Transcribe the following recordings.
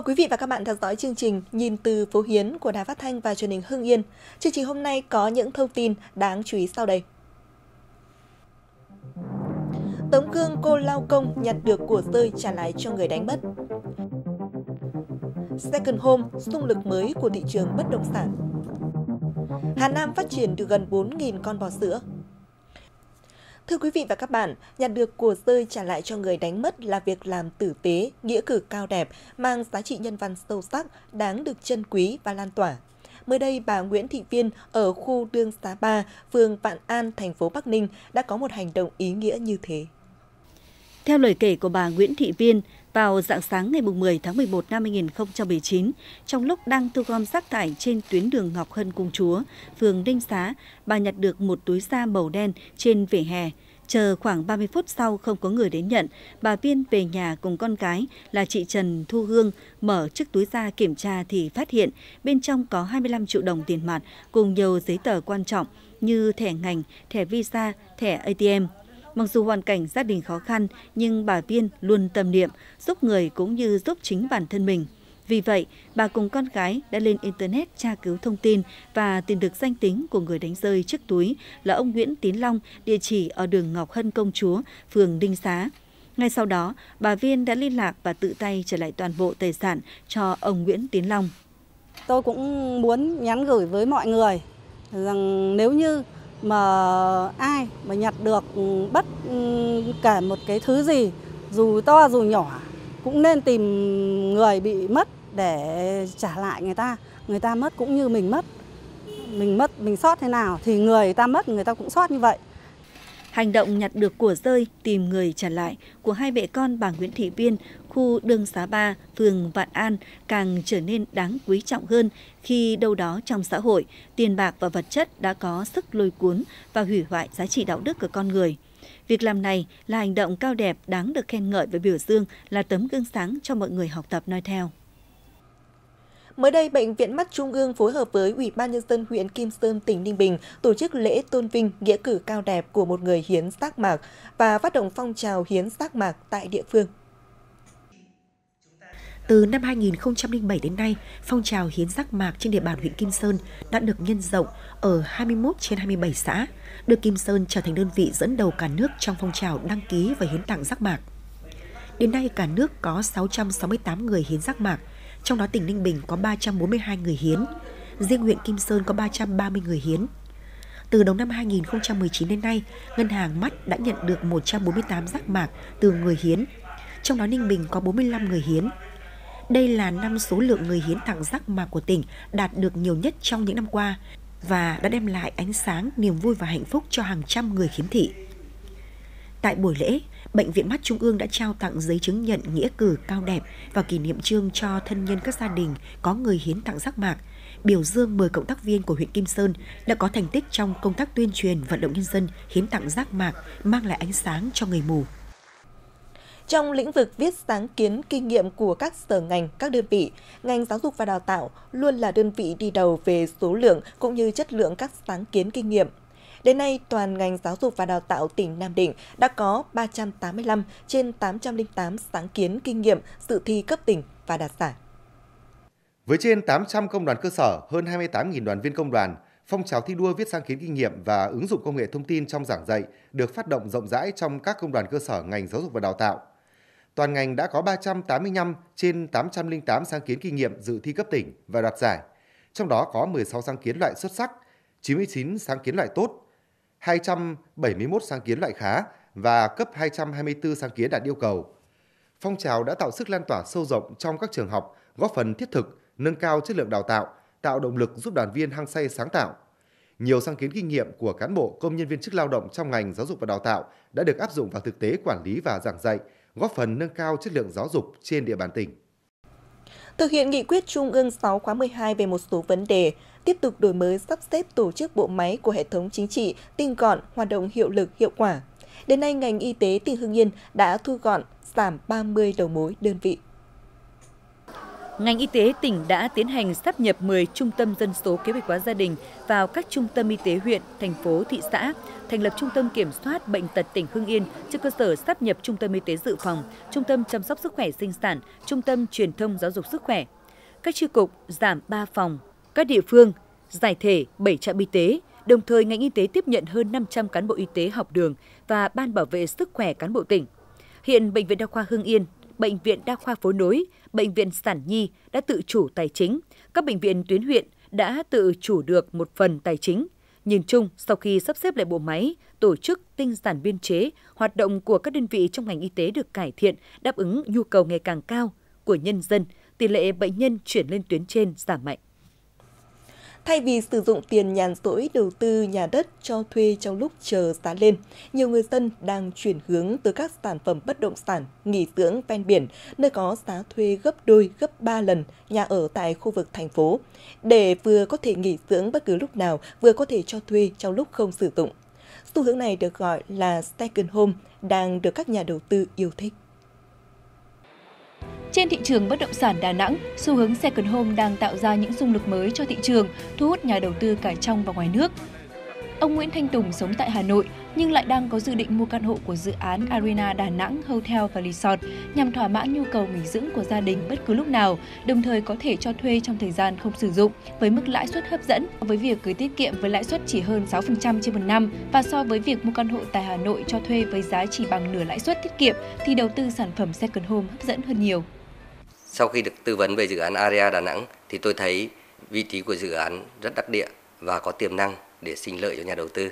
Mời quý vị và các bạn theo dõi chương trình Nhìn từ phố Hiến của Đài Phát Thanh và truyền hình Hưng Yên. Chương trình hôm nay có những thông tin đáng chú ý sau đây. Tấm gương cô lao công nhặt được của rơi trả lại cho người đánh mất. Second Home, xung lực mới của thị trường bất động sản. Hà Nam phát triển được gần 4.000 con bò sữa. Thưa quý vị và các bạn, nhặt được của rơi trả lại cho người đánh mất là việc làm tử tế, nghĩa cử cao đẹp, mang giá trị nhân văn sâu sắc, đáng được trân quý và lan tỏa. Mới đây, bà Nguyễn Thị Viên ở khu Đương Xá Ba, phường Vạn An, thành phố Bắc Ninh đã có một hành động ý nghĩa như thế. Theo lời kể của bà Nguyễn Thị Viên, vào dạng sáng ngày 10 tháng 11 năm 2019, trong lúc đang thu gom rác thải trên tuyến đường Ngọc Hân Cung Chúa, phường Đinh Xá, bà nhặt được một túi da màu đen trên vỉa hè. Chờ khoảng 30 phút sau không có người đến nhận, bà Viên về nhà cùng con gái là chị Trần Thu Hương mở chiếc túi ra kiểm tra thì phát hiện bên trong có 25 triệu đồng tiền mặt cùng nhiều giấy tờ quan trọng như thẻ ngành, thẻ visa, thẻ ATM. Mặc dù hoàn cảnh gia đình khó khăn, nhưng bà Viên luôn tâm niệm, giúp người cũng như giúp chính bản thân mình. Vì vậy, bà cùng con gái đã lên Internet tra cứu thông tin và tìm được danh tính của người đánh rơi chiếc túi là ông Nguyễn Tiến Long, địa chỉ ở đường Ngọc Hân Công Chúa, phường Đinh Xá. Ngay sau đó, bà Viên đã liên lạc và tự tay trả lại toàn bộ tài sản cho ông Nguyễn Tiến Long. Tôi cũng muốn nhắn gửi với mọi người rằng nếu như mà ai mà nhặt được ừ, bất ừ, kể một cái thứ gì dù to dù nhỏ cũng nên tìm người bị mất để trả lại người ta người ta mất cũng như mình mất mình mất mình sót thế nào thì người ta mất người ta cũng sót như vậy Hành động nhặt được của rơi tìm người trả lại của hai mẹ con bà Nguyễn Thị Viên khu Đường Xá Ba, phường Vạn An càng trở nên đáng quý trọng hơn khi đâu đó trong xã hội, tiền bạc và vật chất đã có sức lôi cuốn và hủy hoại giá trị đạo đức của con người. Việc làm này là hành động cao đẹp đáng được khen ngợi và biểu dương là tấm gương sáng cho mọi người học tập noi theo. Mới đây, Bệnh viện Mắt Trung ương phối hợp với Ủy ban Nhân dân huyện Kim Sơn, tỉnh Ninh Bình tổ chức lễ tôn vinh nghĩa cử cao đẹp của một người hiến xác mạc và phát động phong trào hiến xác mạc tại địa phương. Từ năm 2007 đến nay, phong trào hiến rác mạc trên địa bàn huyện Kim Sơn đã được nhân rộng ở 21 trên 27 xã, Được Kim Sơn trở thành đơn vị dẫn đầu cả nước trong phong trào đăng ký và hiến tặng rác mạc. Đến nay, cả nước có 668 người hiến rác mạc, trong đó tỉnh Ninh Bình có 342 người hiến, riêng huyện Kim Sơn có 330 người hiến. Từ đầu năm 2019 đến nay, ngân hàng mắt đã nhận được 148 rác mạc từ người hiến, trong đó Ninh Bình có 45 người hiến, đây là năm số lượng người hiến tặng rác mạc của tỉnh đạt được nhiều nhất trong những năm qua và đã đem lại ánh sáng, niềm vui và hạnh phúc cho hàng trăm người khiếm thị. Tại buổi lễ, Bệnh viện Mắt Trung ương đã trao tặng giấy chứng nhận nghĩa cử cao đẹp và kỷ niệm trương cho thân nhân các gia đình có người hiến tặng rác mạc, biểu dương 10 cộng tác viên của huyện Kim Sơn đã có thành tích trong công tác tuyên truyền vận động nhân dân hiến tặng rác mạc mang lại ánh sáng cho người mù. Trong lĩnh vực viết sáng kiến kinh nghiệm của các sở ngành, các đơn vị, ngành giáo dục và đào tạo luôn là đơn vị đi đầu về số lượng cũng như chất lượng các sáng kiến kinh nghiệm. Đến nay, toàn ngành giáo dục và đào tạo tỉnh Nam Định đã có 385 trên 808 sáng kiến kinh nghiệm dự thi cấp tỉnh và đạt giải. Với trên 800 công đoàn cơ sở, hơn 28.000 đoàn viên công đoàn, phong trào thi đua viết sáng kiến kinh nghiệm và ứng dụng công nghệ thông tin trong giảng dạy được phát động rộng rãi trong các công đoàn cơ sở ngành giáo dục và đào tạo toàn ngành đã có 385 trên 808 sáng kiến kinh nghiệm dự thi cấp tỉnh và đoạt giải. Trong đó có 16 sáng kiến loại xuất sắc, 99 sáng kiến loại tốt, 271 sáng kiến loại khá và cấp 224 sáng kiến đạt yêu cầu. Phong trào đã tạo sức lan tỏa sâu rộng trong các trường học, góp phần thiết thực nâng cao chất lượng đào tạo, tạo động lực giúp đoàn viên hăng say sáng tạo. Nhiều sáng kiến kinh nghiệm của cán bộ công nhân viên chức lao động trong ngành giáo dục và đào tạo đã được áp dụng vào thực tế quản lý và giảng dạy, góp phần nâng cao chất lượng giáo dục trên địa bàn tỉnh. Thực hiện nghị quyết Trung ương 6 khóa 12 về một số vấn đề, tiếp tục đổi mới sắp xếp tổ chức bộ máy của hệ thống chính trị, tinh gọn, hoạt động hiệu lực hiệu quả. Đến nay, ngành y tế tỉnh Hưng Yên đã thu gọn, giảm 30 đầu mối đơn vị ngành y tế tỉnh đã tiến hành sắp nhập 10 trung tâm dân số kế hoạch hóa gia đình vào các trung tâm y tế huyện, thành phố, thị xã, thành lập trung tâm kiểm soát bệnh tật tỉnh Hưng Yên trên cơ sở sắp nhập trung tâm y tế dự phòng, trung tâm chăm sóc sức khỏe sinh sản, trung tâm truyền thông giáo dục sức khỏe. Các chi cục giảm 3 phòng, các địa phương giải thể 7 trạm y tế, đồng thời ngành y tế tiếp nhận hơn 500 cán bộ y tế học đường và ban bảo vệ sức khỏe cán bộ tỉnh. Hiện Bệnh viện Đa khoa Hưng Yên Bệnh viện Đa khoa Phố Nối, Bệnh viện Sản Nhi đã tự chủ tài chính, các bệnh viện tuyến huyện đã tự chủ được một phần tài chính. Nhìn chung, sau khi sắp xếp lại bộ máy, tổ chức tinh giản biên chế, hoạt động của các đơn vị trong ngành y tế được cải thiện, đáp ứng nhu cầu ngày càng cao của nhân dân, tỷ lệ bệnh nhân chuyển lên tuyến trên giảm mạnh. Thay vì sử dụng tiền nhàn rỗi đầu tư nhà đất cho thuê trong lúc chờ giá lên, nhiều người dân đang chuyển hướng từ các sản phẩm bất động sản, nghỉ dưỡng ven biển, nơi có giá thuê gấp đôi, gấp ba lần nhà ở tại khu vực thành phố, để vừa có thể nghỉ dưỡng bất cứ lúc nào, vừa có thể cho thuê trong lúc không sử dụng. Xu hướng này được gọi là second home, đang được các nhà đầu tư yêu thích. Trên thị trường bất động sản Đà Nẵng, xu hướng second home đang tạo ra những dung lực mới cho thị trường, thu hút nhà đầu tư cả trong và ngoài nước. Ông Nguyễn Thanh Tùng sống tại Hà Nội nhưng lại đang có dự định mua căn hộ của dự án Arena Đà Nẵng Hotel và Resort nhằm thỏa mãn nhu cầu nghỉ dưỡng của gia đình bất cứ lúc nào, đồng thời có thể cho thuê trong thời gian không sử dụng với mức lãi suất hấp dẫn với việc gửi tiết kiệm với lãi suất chỉ hơn 6% trên một năm và so với việc mua căn hộ tại Hà Nội cho thuê với giá chỉ bằng nửa lãi suất tiết kiệm thì đầu tư sản phẩm second home hấp dẫn hơn nhiều. Sau khi được tư vấn về dự án Area Đà Nẵng thì tôi thấy vị trí của dự án rất đắc địa và có tiềm năng để sinh lợi cho nhà đầu tư.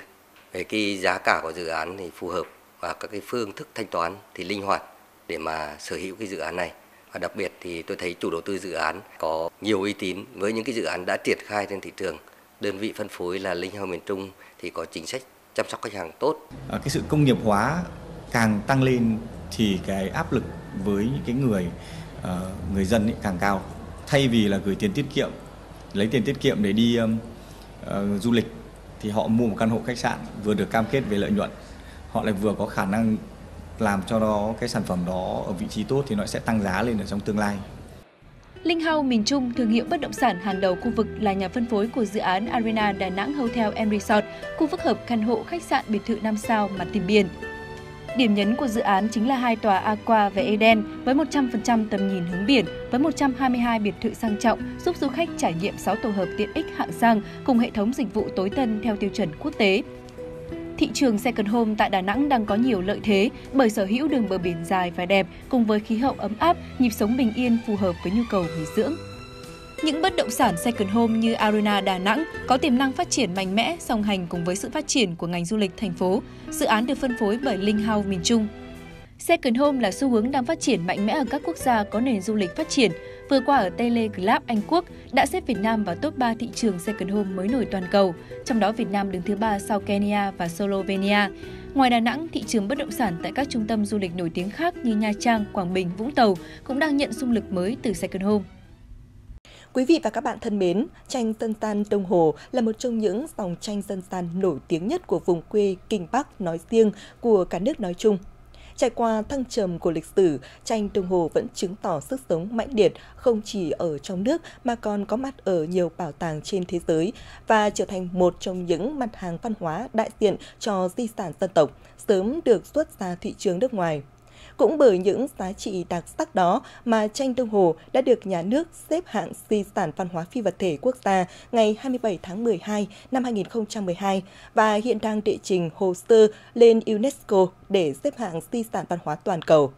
Về cái giá cả của dự án thì phù hợp và các cái phương thức thanh toán thì linh hoạt để mà sở hữu cái dự án này. Và đặc biệt thì tôi thấy chủ đầu tư dự án có nhiều uy tín với những cái dự án đã triển khai trên thị trường. Đơn vị phân phối là Linh Hoa miền Trung thì có chính sách chăm sóc khách hàng tốt. À, cái sự công nghiệp hóa càng tăng lên thì cái áp lực với những cái người Ờ, người dân ấy càng cao thay vì là gửi tiền tiết kiệm lấy tiền tiết kiệm để đi uh, du lịch thì họ mua một căn hộ khách sạn vừa được cam kết về lợi nhuận họ lại vừa có khả năng làm cho nó cái sản phẩm đó ở vị trí tốt thì nó sẽ tăng giá lên ở trong tương lai. Linh Hau miền Trung thương hiệu bất động sản hàng đầu khu vực là nhà phân phối của dự án Arena Đà Nẵng Hotel and Resort, khu phức hợp căn hộ khách sạn biệt thự 5 sao mặt tiền biển. Điểm nhấn của dự án chính là hai tòa Aqua và Eden với 100% tầm nhìn hướng biển, với 122 biệt thự sang trọng, giúp du khách trải nghiệm 6 tổ hợp tiện ích hạng sang cùng hệ thống dịch vụ tối tân theo tiêu chuẩn quốc tế. Thị trường second home tại Đà Nẵng đang có nhiều lợi thế bởi sở hữu đường bờ biển dài và đẹp cùng với khí hậu ấm áp, nhịp sống bình yên phù hợp với nhu cầu nghỉ dưỡng. Những bất động sản second home như Arena Đà Nẵng có tiềm năng phát triển mạnh mẽ song hành cùng với sự phát triển của ngành du lịch thành phố. Dự án được phân phối bởi Linh House miền Trung. Second home là xu hướng đang phát triển mạnh mẽ ở các quốc gia có nền du lịch phát triển. Vừa qua ở Tele Club Anh Quốc đã xếp Việt Nam vào top 3 thị trường second home mới nổi toàn cầu, trong đó Việt Nam đứng thứ 3 sau Kenya và Slovenia. Ngoài Đà Nẵng, thị trường bất động sản tại các trung tâm du lịch nổi tiếng khác như Nha Trang, Quảng Bình, Vũng Tàu cũng đang nhận xung lực mới từ second home. Quý vị và các bạn thân mến, tranh dân gian Đông Hồ là một trong những dòng tranh dân gian nổi tiếng nhất của vùng quê Kinh Bắc nói riêng, của cả nước nói chung. Trải qua thăng trầm của lịch sử, tranh Đông Hồ vẫn chứng tỏ sức sống mãnh liệt không chỉ ở trong nước mà còn có mặt ở nhiều bảo tàng trên thế giới và trở thành một trong những mặt hàng văn hóa đại diện cho di sản dân tộc, sớm được xuất ra thị trường nước ngoài. Cũng bởi những giá trị đặc sắc đó mà tranh đông hồ đã được nhà nước xếp hạng di sản văn hóa phi vật thể quốc gia ngày 27 tháng 12 năm 2012 và hiện đang đệ trình hồ sơ lên UNESCO để xếp hạng di sản văn hóa toàn cầu.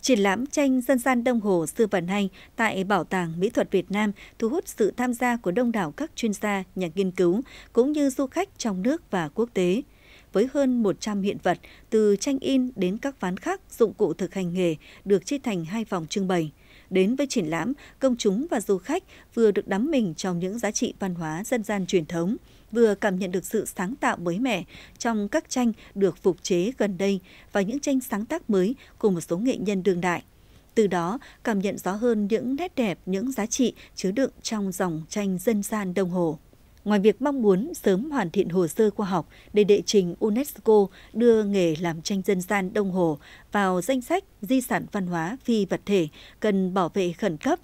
Triển lãm tranh dân gian Đông Hồ sư vận hành tại Bảo tàng Mỹ thuật Việt Nam thu hút sự tham gia của đông đảo các chuyên gia, nhà nghiên cứu cũng như du khách trong nước và quốc tế với hơn 100 hiện vật từ tranh in đến các ván khắc dụng cụ thực hành nghề được chia thành hai vòng trưng bày. Đến với triển lãm, công chúng và du khách vừa được đắm mình trong những giá trị văn hóa dân gian truyền thống, vừa cảm nhận được sự sáng tạo mới mẻ trong các tranh được phục chế gần đây và những tranh sáng tác mới của một số nghệ nhân đương đại. Từ đó, cảm nhận rõ hơn những nét đẹp, những giá trị chứa đựng trong dòng tranh dân gian đồng hồ. Ngoài việc mong muốn sớm hoàn thiện hồ sơ khoa học để đệ trình UNESCO đưa nghề làm tranh dân gian Đông Hồ vào danh sách di sản văn hóa phi vật thể cần bảo vệ khẩn cấp,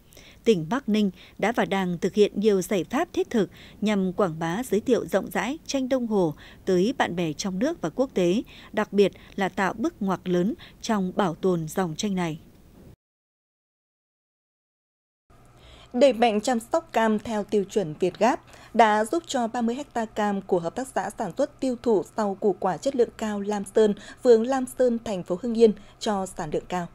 tỉnh Bắc Ninh đã và đang thực hiện nhiều giải pháp thiết thực nhằm quảng bá giới thiệu rộng rãi tranh Đông Hồ tới bạn bè trong nước và quốc tế, đặc biệt là tạo bước ngoặt lớn trong bảo tồn dòng tranh này. Đẩy mạnh chăm sóc cam theo tiêu chuẩn Việt Gáp đã giúp cho 30 ha cam của hợp tác xã sản xuất tiêu thụ sau củ quả chất lượng cao Lam Sơn, phường Lam Sơn, thành phố Hưng Yên cho sản lượng cao.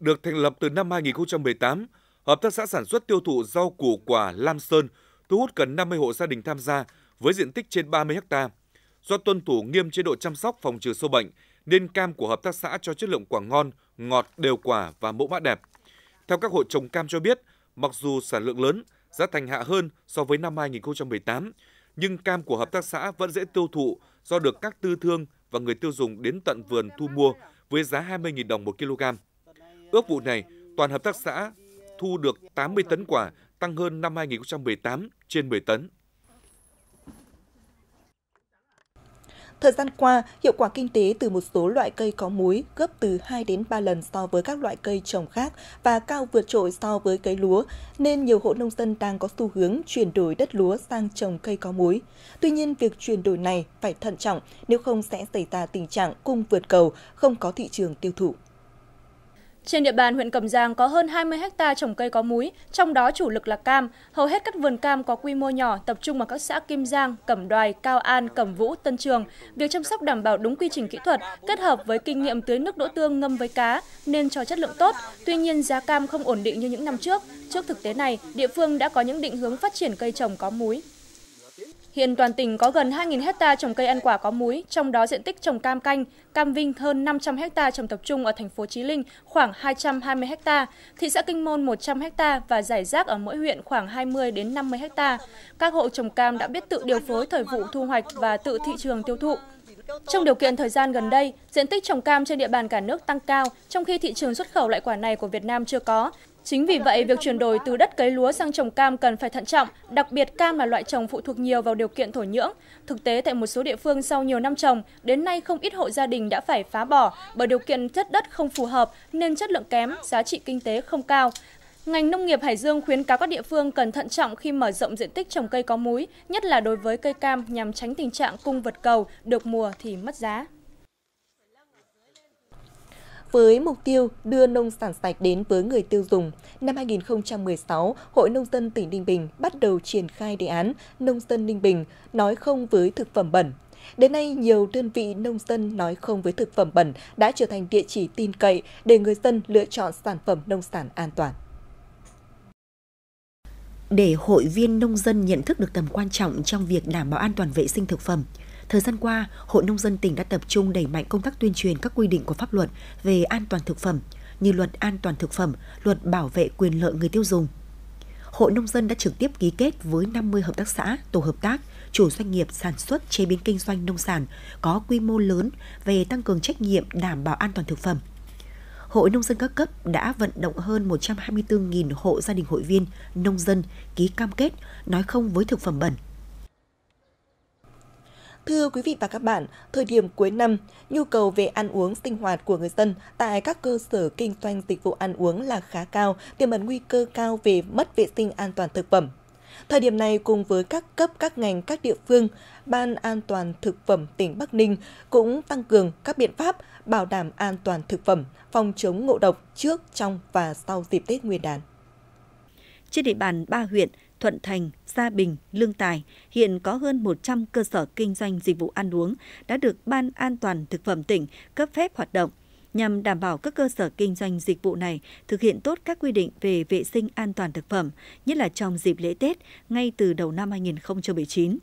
Được thành lập từ năm 2018, hợp tác xã sản xuất tiêu thụ rau củ quả Lam Sơn thu hút gần 50 hộ gia đình tham gia với diện tích trên 30 ha. Do tuân thủ nghiêm chế độ chăm sóc phòng trừ sâu bệnh, nên cam của hợp tác xã cho chất lượng quả ngon, ngọt, đều quả và mẫu mã đẹp. Theo các hộ trồng cam cho biết, mặc dù sản lượng lớn, giá thành hạ hơn so với năm 2018, nhưng cam của hợp tác xã vẫn dễ tiêu thụ do được các tư thương và người tiêu dùng đến tận vườn thu mua với giá 20.000 đồng một kg. Ước vụ này, toàn hợp tác xã thu được 80 tấn quả, tăng hơn năm 2018 trên 10 tấn. Thời gian qua, hiệu quả kinh tế từ một số loại cây có múi gấp từ 2 đến 3 lần so với các loại cây trồng khác và cao vượt trội so với cây lúa, nên nhiều hộ nông dân đang có xu hướng chuyển đổi đất lúa sang trồng cây có múi. Tuy nhiên, việc chuyển đổi này phải thận trọng, nếu không sẽ xảy ra tình trạng cung vượt cầu, không có thị trường tiêu thụ. Trên địa bàn huyện Cẩm Giang có hơn 20 hecta trồng cây có múi, trong đó chủ lực là cam. Hầu hết các vườn cam có quy mô nhỏ tập trung ở các xã Kim Giang, Cẩm Đoài, Cao An, Cẩm Vũ, Tân Trường. Việc chăm sóc đảm bảo đúng quy trình kỹ thuật, kết hợp với kinh nghiệm tưới nước đỗ tương ngâm với cá nên cho chất lượng tốt. Tuy nhiên giá cam không ổn định như những năm trước. Trước thực tế này, địa phương đã có những định hướng phát triển cây trồng có múi. Hiện toàn tỉnh có gần 2.000 hecta trồng cây ăn quả có múi, trong đó diện tích trồng cam canh, cam vinh hơn 500 hecta trồng tập trung ở thành phố Chí Linh khoảng 220 hecta, thị xã Kinh Môn 100 hecta và giải rác ở mỗi huyện khoảng 20 đến 50 hecta. Các hộ trồng cam đã biết tự điều phối thời vụ thu hoạch và tự thị trường tiêu thụ. Trong điều kiện thời gian gần đây, diện tích trồng cam trên địa bàn cả nước tăng cao, trong khi thị trường xuất khẩu loại quả này của Việt Nam chưa có, Chính vì vậy, việc chuyển đổi từ đất cấy lúa sang trồng cam cần phải thận trọng, đặc biệt cam là loại trồng phụ thuộc nhiều vào điều kiện thổ nhưỡng. Thực tế, tại một số địa phương sau nhiều năm trồng, đến nay không ít hộ gia đình đã phải phá bỏ bởi điều kiện chất đất không phù hợp nên chất lượng kém, giá trị kinh tế không cao. Ngành nông nghiệp Hải Dương khuyến cáo các địa phương cần thận trọng khi mở rộng diện tích trồng cây có múi, nhất là đối với cây cam nhằm tránh tình trạng cung vượt cầu, được mùa thì mất giá. Với mục tiêu đưa nông sản sạch đến với người tiêu dùng, năm 2016, Hội Nông dân tỉnh Ninh Bình bắt đầu triển khai đề án Nông dân Ninh Bình nói không với thực phẩm bẩn. Đến nay, nhiều đơn vị nông dân nói không với thực phẩm bẩn đã trở thành địa chỉ tin cậy để người dân lựa chọn sản phẩm nông sản an toàn để hội viên nông dân nhận thức được tầm quan trọng trong việc đảm bảo an toàn vệ sinh thực phẩm, Thời gian qua, Hội Nông dân tỉnh đã tập trung đẩy mạnh công tác tuyên truyền các quy định của pháp luật về an toàn thực phẩm, như luật an toàn thực phẩm, luật bảo vệ quyền lợi người tiêu dùng. Hội Nông dân đã trực tiếp ký kết với 50 hợp tác xã, tổ hợp tác, chủ doanh nghiệp sản xuất chế biến kinh doanh nông sản có quy mô lớn về tăng cường trách nhiệm đảm bảo an toàn thực phẩm. Hội Nông dân các cấp đã vận động hơn 124.000 hộ gia đình hội viên, nông dân ký cam kết nói không với thực phẩm bẩn, Thưa quý vị và các bạn, thời điểm cuối năm, nhu cầu về ăn uống sinh hoạt của người dân tại các cơ sở kinh doanh dịch vụ ăn uống là khá cao, tiềm ẩn nguy cơ cao về mất vệ sinh an toàn thực phẩm. Thời điểm này cùng với các cấp các ngành các địa phương, Ban An toàn thực phẩm tỉnh Bắc Ninh cũng tăng cường các biện pháp bảo đảm an toàn thực phẩm, phòng chống ngộ độc trước, trong và sau dịp Tết Nguyên đán. Trên địa bàn ba huyện Thuận Thành, Gia Bình, Lương Tài hiện có hơn 100 cơ sở kinh doanh dịch vụ ăn uống đã được Ban An toàn Thực phẩm tỉnh cấp phép hoạt động nhằm đảm bảo các cơ sở kinh doanh dịch vụ này thực hiện tốt các quy định về vệ sinh an toàn thực phẩm, nhất là trong dịp lễ Tết ngay từ đầu năm 2019.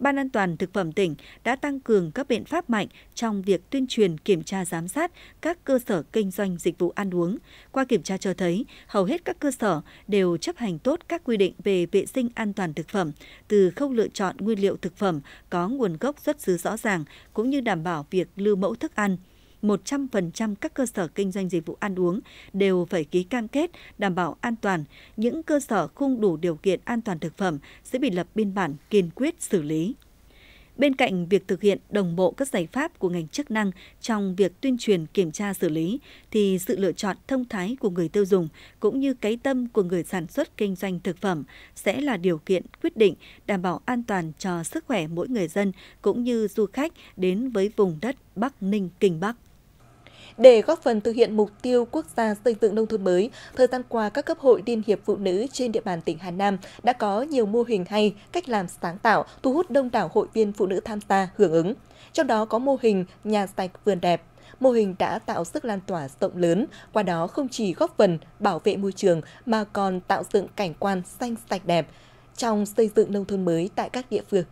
Ban an toàn thực phẩm tỉnh đã tăng cường các biện pháp mạnh trong việc tuyên truyền kiểm tra giám sát các cơ sở kinh doanh dịch vụ ăn uống. Qua kiểm tra cho thấy, hầu hết các cơ sở đều chấp hành tốt các quy định về vệ sinh an toàn thực phẩm, từ khâu lựa chọn nguyên liệu thực phẩm có nguồn gốc xuất xứ rõ ràng cũng như đảm bảo việc lưu mẫu thức ăn. 100% các cơ sở kinh doanh dịch vụ ăn uống đều phải ký cam kết đảm bảo an toàn. Những cơ sở không đủ điều kiện an toàn thực phẩm sẽ bị lập biên bản kiên quyết xử lý. Bên cạnh việc thực hiện đồng bộ các giải pháp của ngành chức năng trong việc tuyên truyền kiểm tra xử lý, thì sự lựa chọn thông thái của người tiêu dùng cũng như cái tâm của người sản xuất kinh doanh thực phẩm sẽ là điều kiện quyết định đảm bảo an toàn cho sức khỏe mỗi người dân cũng như du khách đến với vùng đất Bắc Ninh, Kinh Bắc. Để góp phần thực hiện mục tiêu quốc gia xây dựng nông thôn mới, thời gian qua các cấp hội liên hiệp phụ nữ trên địa bàn tỉnh Hà Nam đã có nhiều mô hình hay, cách làm sáng tạo, thu hút đông đảo hội viên phụ nữ tham gia hưởng ứng. Trong đó có mô hình nhà sạch vườn đẹp, mô hình đã tạo sức lan tỏa rộng lớn, qua đó không chỉ góp phần bảo vệ môi trường mà còn tạo dựng cảnh quan xanh sạch đẹp trong xây dựng nông thôn mới tại các địa phương.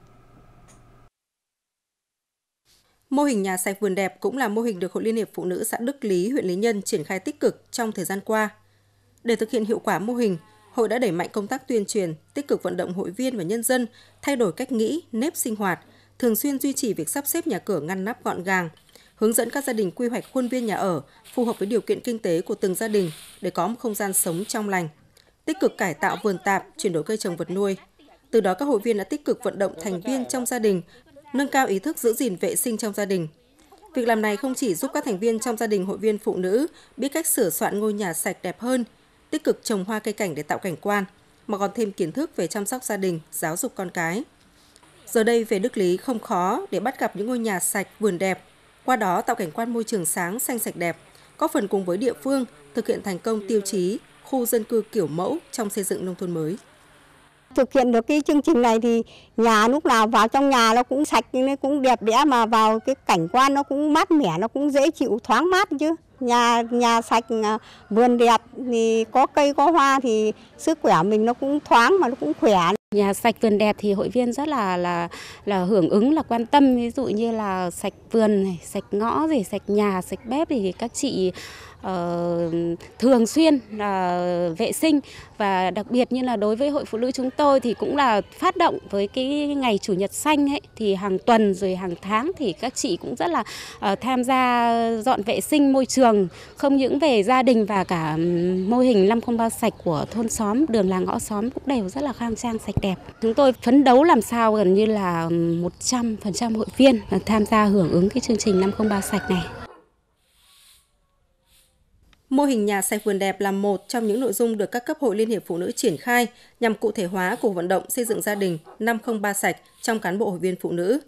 Mô hình nhà sạch vườn đẹp cũng là mô hình được Hội Liên hiệp Phụ nữ xã Đức Lý, huyện Lý Nhân triển khai tích cực trong thời gian qua. Để thực hiện hiệu quả mô hình, hội đã đẩy mạnh công tác tuyên truyền, tích cực vận động hội viên và nhân dân thay đổi cách nghĩ, nếp sinh hoạt, thường xuyên duy trì việc sắp xếp nhà cửa ngăn nắp gọn gàng, hướng dẫn các gia đình quy hoạch khuôn viên nhà ở phù hợp với điều kiện kinh tế của từng gia đình để có một không gian sống trong lành, tích cực cải tạo vườn tạp, chuyển đổi cây trồng vật nuôi. Từ đó các hội viên đã tích cực vận động thành viên trong gia đình nâng cao ý thức giữ gìn vệ sinh trong gia đình. Việc làm này không chỉ giúp các thành viên trong gia đình hội viên phụ nữ biết cách sửa soạn ngôi nhà sạch đẹp hơn, tích cực trồng hoa cây cảnh để tạo cảnh quan, mà còn thêm kiến thức về chăm sóc gia đình, giáo dục con cái. Giờ đây về đức lý không khó để bắt gặp những ngôi nhà sạch, vườn đẹp, qua đó tạo cảnh quan môi trường sáng, xanh sạch đẹp, có phần cùng với địa phương thực hiện thành công tiêu chí khu dân cư kiểu mẫu trong xây dựng nông thôn mới. Thực hiện được cái chương trình này thì nhà lúc nào vào trong nhà nó cũng sạch, nó cũng đẹp đẽ mà vào cái cảnh quan nó cũng mát mẻ, nó cũng dễ chịu, thoáng mát chứ. Nhà nhà sạch, à, vườn đẹp thì có cây có hoa thì sức khỏe mình nó cũng thoáng mà nó cũng khỏe. Nhà sạch vườn đẹp thì hội viên rất là là là hưởng ứng là quan tâm ví dụ như là sạch vườn này, sạch ngõ gì sạch nhà, sạch bếp thì các chị Ờ, thường xuyên ờ, vệ sinh và đặc biệt như là đối với hội phụ nữ chúng tôi thì cũng là phát động với cái ngày chủ nhật xanh ấy thì hàng tuần rồi hàng tháng thì các chị cũng rất là ờ, tham gia dọn vệ sinh môi trường không những về gia đình và cả mô hình năm không bao sạch của thôn xóm đường làng ngõ xóm cũng đều rất là khang trang sạch đẹp chúng tôi phấn đấu làm sao gần như là 100% hội viên tham gia hưởng ứng cái chương trình năm không bao sạch này Mô hình nhà sạch vườn đẹp là một trong những nội dung được các cấp hội Liên hiệp Phụ nữ triển khai nhằm cụ thể hóa cuộc vận động xây dựng gia đình 503 sạch trong cán bộ hội viên phụ nữ.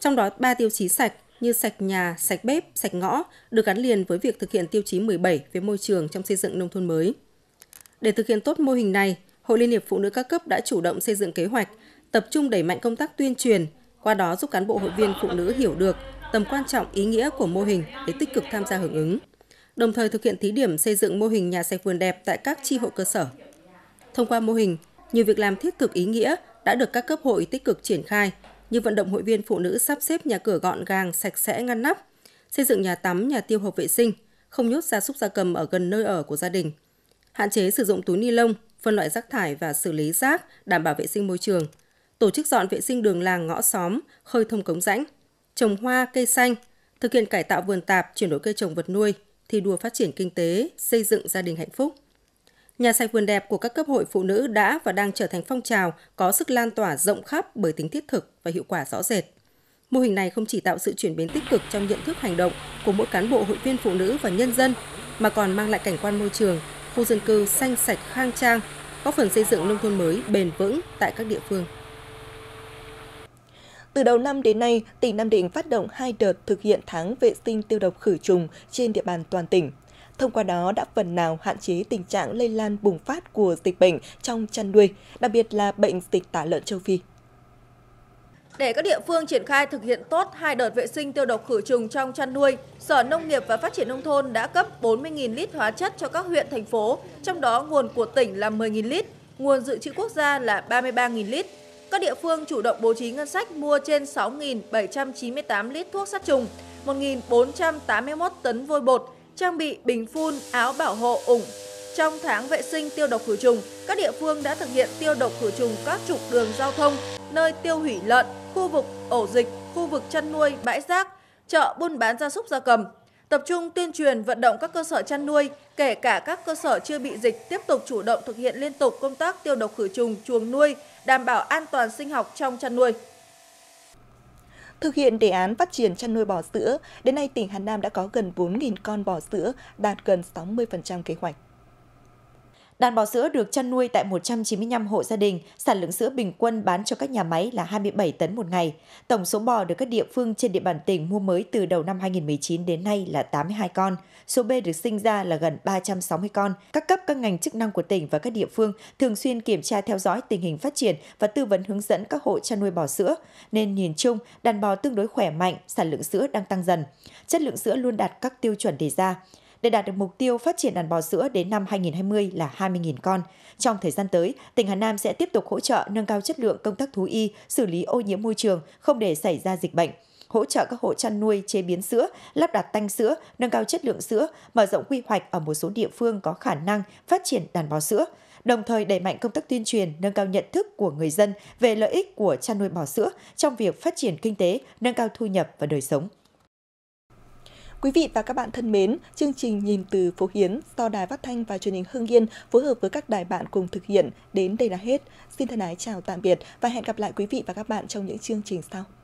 Trong đó, ba tiêu chí sạch như sạch nhà, sạch bếp, sạch ngõ được gắn liền với việc thực hiện tiêu chí 17 về môi trường trong xây dựng nông thôn mới. Để thực hiện tốt mô hình này, Hội Liên hiệp Phụ nữ các cấp đã chủ động xây dựng kế hoạch, tập trung đẩy mạnh công tác tuyên truyền, qua đó giúp cán bộ hội viên phụ nữ hiểu được tầm quan trọng ý nghĩa của mô hình để tích cực tham gia hưởng ứng đồng thời thực hiện thí điểm xây dựng mô hình nhà sạch vườn đẹp tại các tri hội cơ sở. Thông qua mô hình, nhiều việc làm thiết thực ý nghĩa đã được các cấp hội tích cực triển khai như vận động hội viên phụ nữ sắp xếp nhà cửa gọn gàng, sạch sẽ ngăn nắp, xây dựng nhà tắm, nhà tiêu hợp vệ sinh, không nhốt gia súc gia cầm ở gần nơi ở của gia đình, hạn chế sử dụng túi ni lông, phân loại rác thải và xử lý rác, đảm bảo vệ sinh môi trường, tổ chức dọn vệ sinh đường làng ngõ xóm, khơi thông cống rãnh, trồng hoa, cây xanh, thực hiện cải tạo vườn tạp, chuyển đổi cây trồng vật nuôi, thi đua phát triển kinh tế, xây dựng gia đình hạnh phúc. Nhà sạch vườn đẹp của các cấp hội phụ nữ đã và đang trở thành phong trào có sức lan tỏa rộng khắp bởi tính thiết thực và hiệu quả rõ rệt. Mô hình này không chỉ tạo sự chuyển biến tích cực trong nhận thức hành động của mỗi cán bộ hội viên phụ nữ và nhân dân, mà còn mang lại cảnh quan môi trường, khu dân cư xanh sạch khang trang, góp phần xây dựng nông thôn mới bền vững tại các địa phương. Từ đầu năm đến nay, tỉnh Nam Định phát động hai đợt thực hiện tháng vệ sinh tiêu độc khử trùng trên địa bàn toàn tỉnh. Thông qua đó đã phần nào hạn chế tình trạng lây lan bùng phát của dịch bệnh trong chăn nuôi, đặc biệt là bệnh dịch tả lợn châu Phi. Để các địa phương triển khai thực hiện tốt hai đợt vệ sinh tiêu độc khử trùng trong chăn nuôi, Sở Nông nghiệp và Phát triển Nông thôn đã cấp 40.000 lít hóa chất cho các huyện, thành phố, trong đó nguồn của tỉnh là 10.000 lít, nguồn dự trữ quốc gia là 33.000 lít. Các địa phương chủ động bố trí ngân sách mua trên 6.798 lít thuốc sát trùng, 1.481 tấn vôi bột, trang bị bình phun, áo bảo hộ, ủng. Trong tháng vệ sinh tiêu độc khử trùng, các địa phương đã thực hiện tiêu độc khử trùng các trục đường giao thông, nơi tiêu hủy lợn, khu vực ổ dịch, khu vực chăn nuôi, bãi rác, chợ buôn bán gia súc gia cầm, tập trung tuyên truyền vận động các cơ sở chăn nuôi, kể cả các cơ sở chưa bị dịch tiếp tục chủ động thực hiện liên tục công tác tiêu độc khử trùng chuồng nuôi, đảm bảo an toàn sinh học trong chăn nuôi. Thực hiện đề án phát triển chăn nuôi bò sữa, đến nay tỉnh Hà Nam đã có gần 4.000 con bò sữa, đạt gần 60% kế hoạch. Đàn bò sữa được chăn nuôi tại 195 hộ gia đình, sản lượng sữa bình quân bán cho các nhà máy là 27 tấn một ngày. Tổng số bò được các địa phương trên địa bàn tỉnh mua mới từ đầu năm 2019 đến nay là 82 con. Số bê được sinh ra là gần 360 con. Các cấp các ngành chức năng của tỉnh và các địa phương thường xuyên kiểm tra theo dõi tình hình phát triển và tư vấn hướng dẫn các hộ chăn nuôi bò sữa, nên nhìn chung đàn bò tương đối khỏe mạnh, sản lượng sữa đang tăng dần. Chất lượng sữa luôn đạt các tiêu chuẩn đề ra để đạt được mục tiêu phát triển đàn bò sữa đến năm 2020 là 20.000 con. Trong thời gian tới, tỉnh Hà Nam sẽ tiếp tục hỗ trợ nâng cao chất lượng công tác thú y, xử lý ô nhiễm môi trường, không để xảy ra dịch bệnh hỗ trợ các hộ chăn nuôi chế biến sữa, lắp đặt tanh sữa, nâng cao chất lượng sữa, mở rộng quy hoạch ở một số địa phương có khả năng phát triển đàn bò sữa, đồng thời đẩy mạnh công tác tuyên truyền, nâng cao nhận thức của người dân về lợi ích của chăn nuôi bò sữa trong việc phát triển kinh tế, nâng cao thu nhập và đời sống. Quý vị và các bạn thân mến, chương trình Nhìn từ phố Hiến do Đài Phát thanh và Truyền hình Hưng Yên phối hợp với các đài bạn cùng thực hiện đến đây là hết. Xin thân ái chào tạm biệt và hẹn gặp lại quý vị và các bạn trong những chương trình sau.